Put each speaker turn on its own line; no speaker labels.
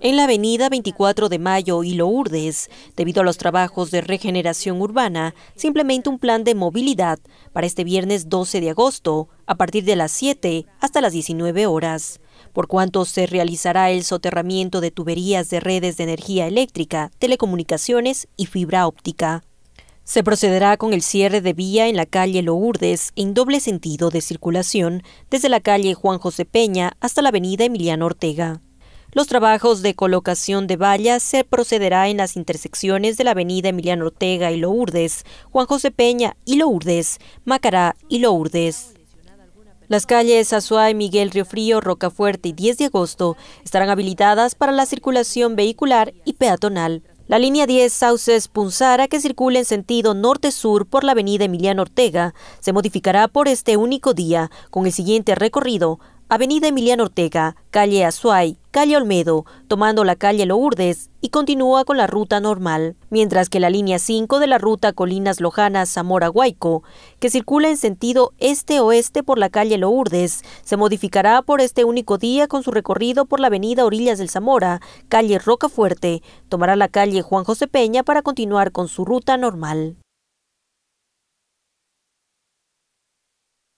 En la avenida 24 de Mayo y Lourdes, debido a los trabajos de regeneración urbana, simplemente un plan de movilidad para este viernes 12 de agosto, a partir de las 7 hasta las 19 horas, por cuanto se realizará el soterramiento de tuberías de redes de energía eléctrica, telecomunicaciones y fibra óptica. Se procederá con el cierre de vía en la calle Lourdes en doble sentido de circulación desde la calle Juan José Peña hasta la avenida Emiliano Ortega. Los trabajos de colocación de vallas se procederá en las intersecciones de la avenida Emiliano Ortega y Lourdes, Juan José Peña y Lourdes, Macará y Lourdes. Las calles Azuay, Miguel Río Frío, Rocafuerte y 10 de agosto estarán habilitadas para la circulación vehicular y peatonal. La línea 10 Sauces Punzara, que circula en sentido norte-sur por la avenida Emiliano Ortega, se modificará por este único día con el siguiente recorrido Avenida Emiliano Ortega, calle Azuay, calle Olmedo, tomando la calle Lourdes y continúa con la ruta normal, mientras que la línea 5 de la ruta Colinas Lojanas Zamora Guayco, que circula en sentido este-oeste por la calle Lourdes, se modificará por este único día con su recorrido por la avenida Orillas del Zamora, calle Rocafuerte, tomará la calle Juan José Peña para continuar con su ruta normal.